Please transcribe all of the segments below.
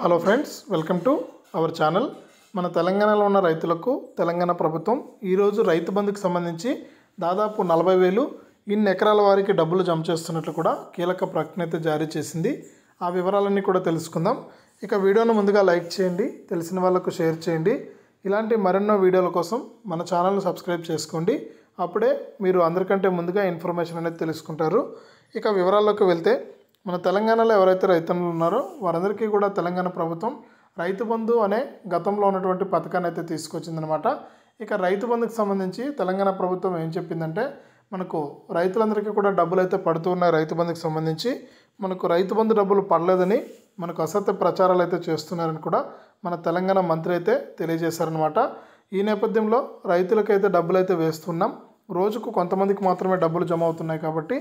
hello friends welcome to our channel మన తెలంగాణలో ఉన్న రైతులకు తెలంగాణ ప్రభుత్వం ఈరోజు రైతు బంధుకు సంబంధించి దాదాపు నలభై వేలు ఇన్ని ఎకరాల వారికి డబ్బులు జమ చేస్తున్నట్లు కూడా కీలక ప్రకటన జారీ చేసింది ఆ వివరాలన్నీ కూడా తెలుసుకుందాం ఇక వీడియోను ముందుగా లైక్ చేయండి తెలిసిన వాళ్ళకు షేర్ చేయండి ఇలాంటి మరెన్నో వీడియోల కోసం మన ఛానల్ను సబ్స్క్రైబ్ చేసుకోండి అప్పుడే మీరు అందరికంటే ముందుగా ఇన్ఫర్మేషన్ అనేది తెలుసుకుంటారు ఇక వివరాల్లోకి వెళ్తే మన తెలంగాణలో ఎవరైతే రైతన్నులు ఉన్నారో వారందరికీ కూడా తెలంగాణ ప్రభుత్వం రైతు బంధు అనే గతంలో ఉన్నటువంటి పథకాన్ని అయితే తీసుకొచ్చిందనమాట ఇక రైతు బంధుకు సంబంధించి తెలంగాణ ప్రభుత్వం ఏం చెప్పిందంటే మనకు రైతులందరికీ కూడా డబ్బులు అయితే పడుతూ ఉన్నాయి రైతు బంధుకు సంబంధించి మనకు రైతు బంధు డబ్బులు పడలేదని మనకు అసత్య ప్రచారాలు అయితే చేస్తున్నారని కూడా మన తెలంగాణ మంత్రి అయితే తెలియజేశారనమాట ఈ నేపథ్యంలో రైతులకైతే డబ్బులు అయితే వేస్తున్నాం రోజుకు కొంతమందికి మాత్రమే డబ్బులు జమ అవుతున్నాయి కాబట్టి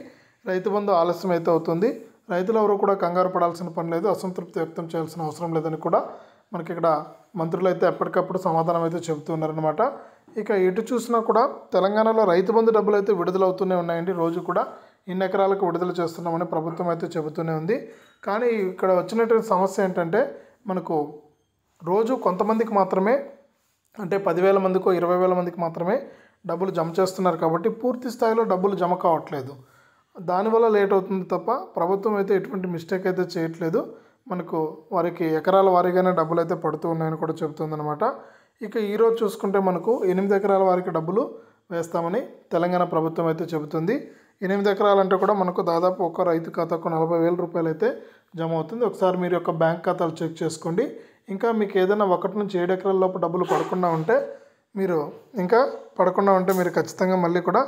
రైతు బంధు ఆలస్యం అయితే అవుతుంది రైతులు ఎవరు కూడా కంగారు పడాల్సిన పని లేదు అసంతృప్తి వ్యక్తం చేయాల్సిన అవసరం లేదని కూడా మనకి ఇక్కడ మంత్రులు అయితే ఎప్పటికప్పుడు సమాధానం అయితే ఉన్నారనమాట ఇక ఎటు చూసినా కూడా తెలంగాణలో రైతు బంధు డబ్బులు అయితే విడుదలవుతూనే ఉన్నాయండి రోజు కూడా ఇన్ని ఎకరాలకు విడుదల చేస్తున్నామని ప్రభుత్వం అయితే చెబుతూనే ఉంది కానీ ఇక్కడ వచ్చినటువంటి సమస్య ఏంటంటే మనకు రోజు కొంతమందికి మాత్రమే అంటే పదివేల మందికో ఇరవై వేల మందికి మాత్రమే డబ్బులు జమ చేస్తున్నారు కాబట్టి పూర్తి స్థాయిలో డబ్బులు జమ కావట్లేదు దానివల్ల లేట్ అవుతుంది తప్ప ప్రభుత్వం అయితే ఎటువంటి మిస్టేక్ అయితే చేయట్లేదు మనకు వారికి ఎకరాల వారీగానే డబ్బులు అయితే పడుతూ ఉన్నాయని కూడా అనమాట ఇక ఈరోజు చూసుకుంటే మనకు ఎనిమిది ఎకరాల వారికి డబ్బులు వేస్తామని తెలంగాణ ప్రభుత్వం అయితే చెబుతుంది ఎనిమిది ఎకరాలంటే కూడా మనకు దాదాపు ఒక రైతు ఖాతాకు నలభై వేల రూపాయలు అయితే జమ అవుతుంది ఒకసారి మీరు యొక్క బ్యాంక్ ఖాతాలు చెక్ చేసుకోండి ఇంకా మీకు ఏదైనా ఒకటి నుంచి ఏడు ఎకరాల లోపు డబ్బులు పడకుండా ఉంటే మీరు ఇంకా పడకుండా ఉంటే మీరు ఖచ్చితంగా మళ్ళీ కూడా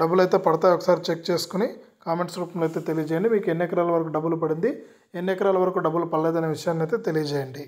డబ్బులు అయితే పడతాయి ఒకసారి చెక్ చేసుకుని కామెంట్స్ రూపంలో అయితే తెలియజేయండి మీకు ఎన్ని ఎకరాల వరకు డబ్బులు పడింది ఎన్ని ఎకరాల వరకు డబ్బులు పడలేదనే విషయాన్ని అయితే తెలియజేయండి